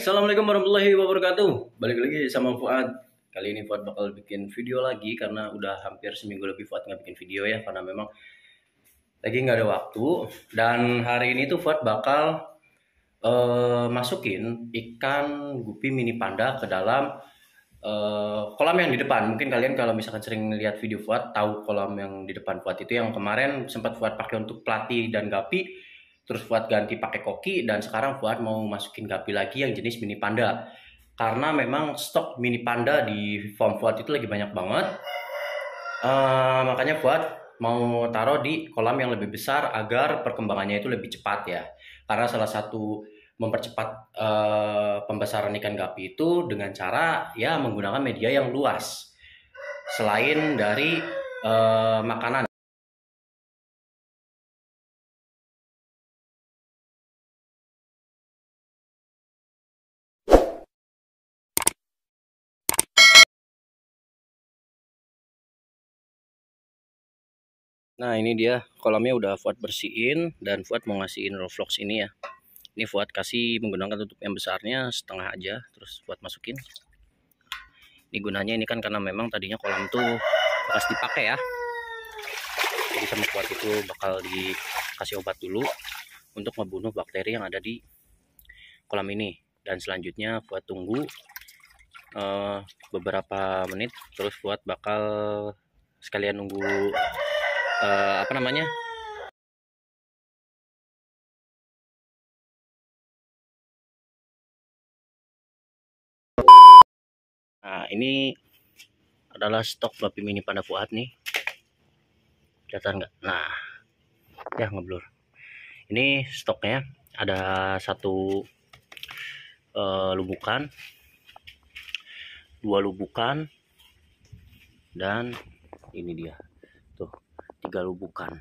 assalamualaikum warahmatullahi wabarakatuh. Balik lagi sama Fuad. Kali ini Fuad bakal bikin video lagi karena udah hampir seminggu lebih Fuad nggak bikin video ya karena memang lagi nggak ada waktu. Dan hari ini tuh Fuad bakal uh, masukin ikan gupi mini panda ke dalam uh, kolam yang di depan. Mungkin kalian kalau misalkan sering lihat video Fuad tahu kolam yang di depan Fuad itu yang kemarin sempat Fuad pakai untuk pelatih dan gapi terus Fuad ganti pakai koki dan sekarang Fuad mau masukin gapi lagi yang jenis mini panda karena memang stok mini panda di form Fuad itu lagi banyak banget uh, makanya Fuad mau taruh di kolam yang lebih besar agar perkembangannya itu lebih cepat ya karena salah satu mempercepat uh, pembesaran ikan gapi itu dengan cara ya menggunakan media yang luas selain dari uh, makanan Nah ini dia kolamnya udah Fuad bersihin dan Fuad mau ngasihin Roblox ini ya. Ini Fuad kasih menggunakan tutup yang besarnya setengah aja terus Fuad masukin. Ini gunanya ini kan karena memang tadinya kolam tuh bekas dipakai ya. Jadi sama Fuad itu bakal dikasih obat dulu untuk membunuh bakteri yang ada di kolam ini. Dan selanjutnya Fuad tunggu uh, beberapa menit terus Fuad bakal sekalian nunggu uh, apa namanya Nah, ini adalah stok babi mini pada buat nih. Kelihatan nggak? Nah, ya ngeblur. Ini stoknya ada satu uh, lubukan, dua lubukan, dan ini dia tiga lubukan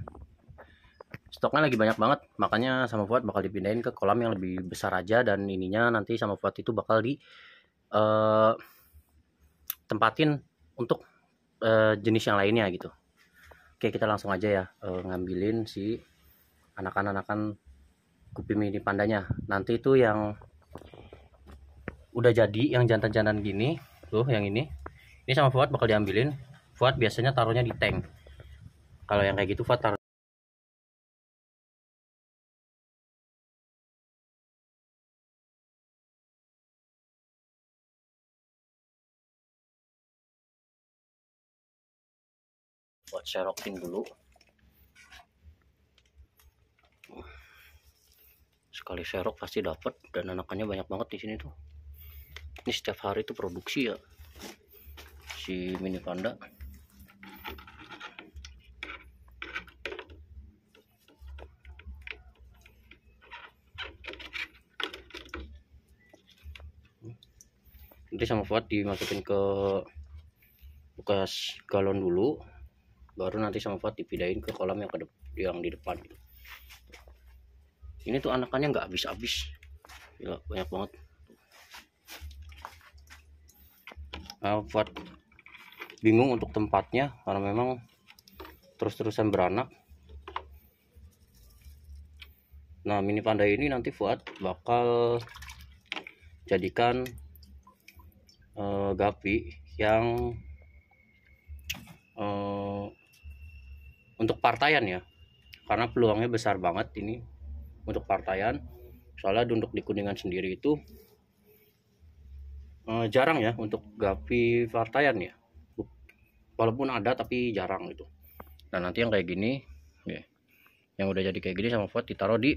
stoknya lagi banyak banget makanya sama Fuad bakal dipindahin ke kolam yang lebih besar aja dan ininya nanti sama Fuad itu bakal di uh, tempatin untuk uh, jenis yang lainnya gitu oke kita langsung aja ya uh, ngambilin si anak-anakan kupi mini pandanya nanti itu yang udah jadi yang jantan-jantan gini tuh yang ini ini sama Fuad bakal diambilin Fuad biasanya taruhnya di tank kalau yang kayak gitu fatal buat serokin dulu sekali serok pasti dapat dan anakannya banyak banget di sini tuh ini setiap hari itu produksi ya si mini panda sama Fuad dimasukin ke bekas galon dulu baru nanti sama Fuad dipindahin ke kolam yang, ke yang di depan ini tuh anakannya nggak habis-habis ya banyak banget nah, Fuad bingung untuk tempatnya karena memang terus-terusan beranak nah mini panda ini nanti Fuad bakal jadikan uh, Gavi yang uh, untuk partaian ya karena peluangnya besar banget ini untuk partaian soalnya untuk di kuningan sendiri itu uh, jarang ya untuk Gavi partaian ya walaupun ada tapi jarang itu. nah nanti yang kayak gini ya, yang udah jadi kayak gini sama Fuad ditaruh di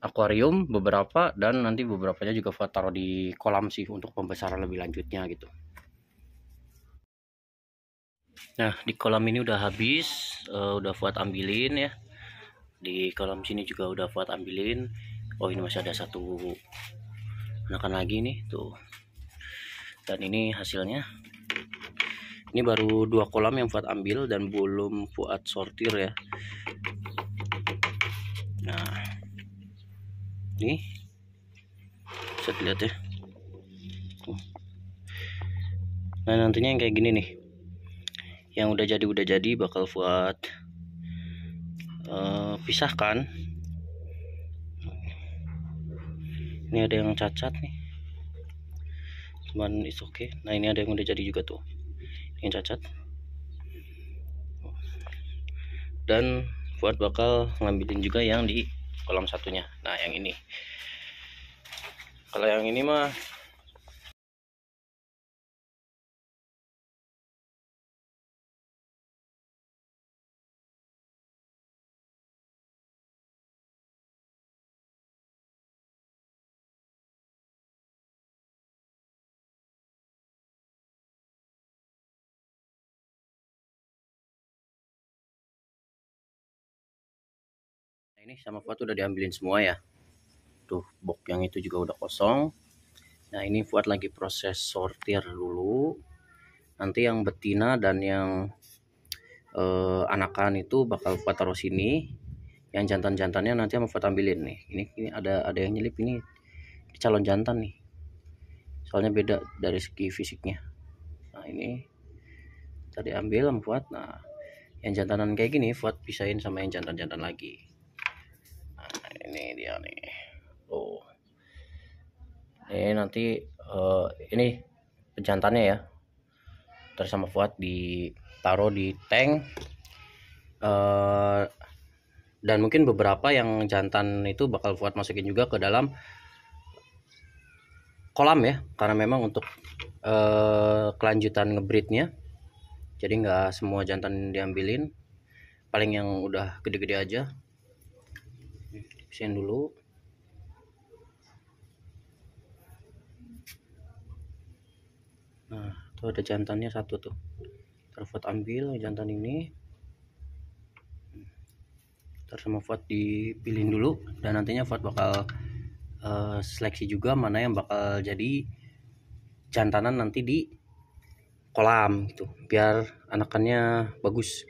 akuarium beberapa dan nanti beberapa nya juga buat taruh di kolam sih untuk pembesaran lebih lanjutnya gitu nah di kolam ini udah habis uh, udah buat ambilin ya di kolam sini juga udah buat ambilin oh ini masih ada satu anakan lagi nih tuh dan ini hasilnya ini baru dua kolam yang buat ambil dan belum buat sortir ya nah nih bisa dilihat ya nah nantinya yang kayak gini nih yang udah jadi udah jadi bakal buat uh, pisahkan ini ada yang cacat nih cuman is oke okay. nah ini ada yang udah jadi juga tuh yang cacat dan buat bakal ngambilin juga yang di kolam satunya nah yang ini kalau yang ini mah ini sama Fuad udah diambilin semua ya tuh box yang itu juga udah kosong nah ini Fuad lagi proses sortir dulu nanti yang betina dan yang eh, anakan itu bakal Fuad taruh sini yang jantan-jantannya nanti sama Fuad ambilin nih ini, ini ada ada yang nyelip ini calon jantan nih soalnya beda dari segi fisiknya nah ini tadi ambil sama Fuad nah yang jantanan kayak gini Fuad pisahin sama yang jantan-jantan lagi ini dia nih tuh oh. ini nanti uh, ini pejantannya ya terus sama Fuad ditaruh di tank uh, dan mungkin beberapa yang jantan itu bakal Fuad masukin juga ke dalam kolam ya karena memang untuk uh, kelanjutan ngebreednya jadi nggak semua jantan diambilin paling yang udah gede-gede aja Kasihan dulu. Nah, tuh ada jantannya satu tuh. Terfot ambil jantan ini. Terus sama Fuad dipilih dulu dan nantinya Fuad bakal uh, seleksi juga mana yang bakal jadi jantanan nanti di kolam gitu biar anakannya bagus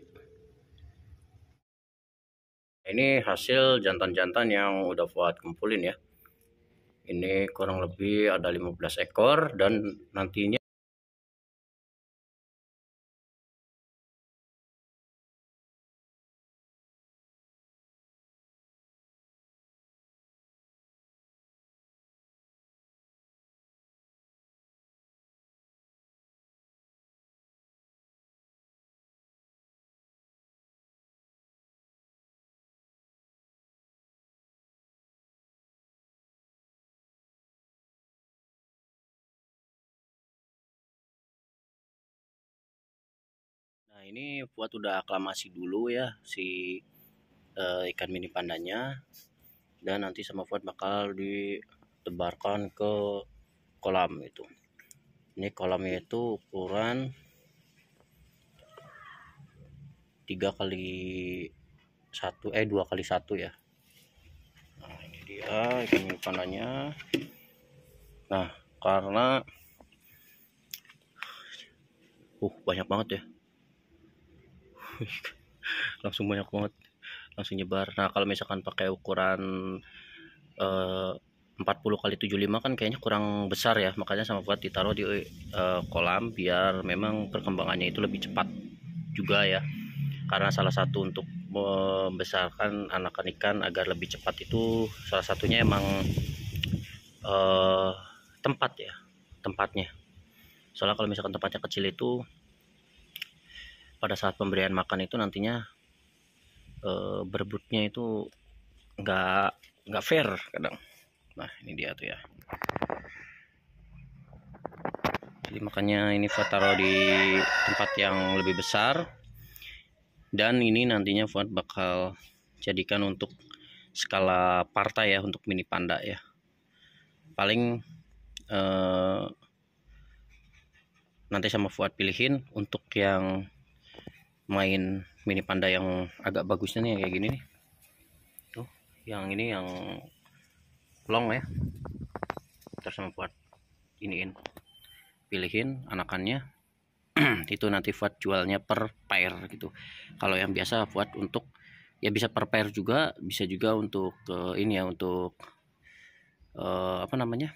ini hasil jantan-jantan yang udah Fuad kumpulin ya ini kurang lebih ada 15 ekor dan nantinya ini buat udah aklamasi dulu ya si uh, ikan mini pandanya dan nanti sama buat bakal ditebarkan ke kolam itu ini kolamnya itu ukuran 3 kali satu eh dua kali satu ya nah ini dia ikan mini pandanya nah karena uh banyak banget ya langsung banyak banget langsung nyebar nah kalau misalkan pakai ukuran eh, uh, 40 kali 75 kan kayaknya kurang besar ya makanya sama buat ditaruh di uh, kolam biar memang perkembangannya itu lebih cepat juga ya karena salah satu untuk membesarkan anak ikan agar lebih cepat itu salah satunya emang uh, tempat ya tempatnya soalnya kalau misalkan tempatnya kecil itu pada saat pemberian makan itu nantinya e, berebutnya itu nggak nggak fair kadang nah ini dia tuh ya jadi makanya ini Fuad taruh di tempat yang lebih besar dan ini nantinya Fuad bakal jadikan untuk skala partai ya untuk mini panda ya paling eh, nanti sama Fuad pilihin untuk yang main mini panda yang agak bagusnya nih kayak gini nih tuh yang ini yang long ya terus sama buat iniin pilihin anakannya itu nanti buat jualnya per pair gitu kalau yang biasa buat untuk ya bisa per pair juga bisa juga untuk uh, ini ya untuk uh, apa namanya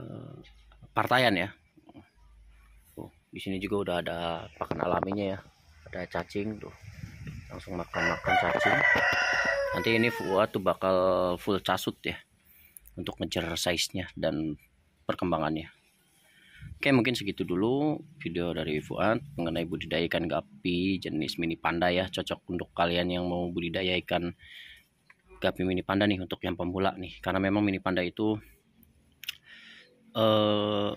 uh, eh, partaian ya di sini juga udah ada pakan alaminya ya ada cacing tuh langsung makan-makan cacing nanti ini Fuad tuh bakal full casut ya untuk ngejar size-nya dan perkembangannya Oke mungkin segitu dulu video dari Fuad mengenai budidaya ikan gapi jenis mini panda ya cocok untuk kalian yang mau budidaya ikan gapi mini panda nih untuk yang pemula nih karena memang mini panda itu eh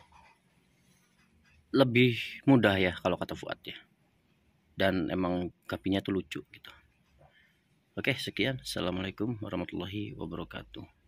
lebih mudah ya kalau kata Fuad ya dan emang kapinya tuh lucu gitu oke sekian assalamualaikum warahmatullahi wabarakatuh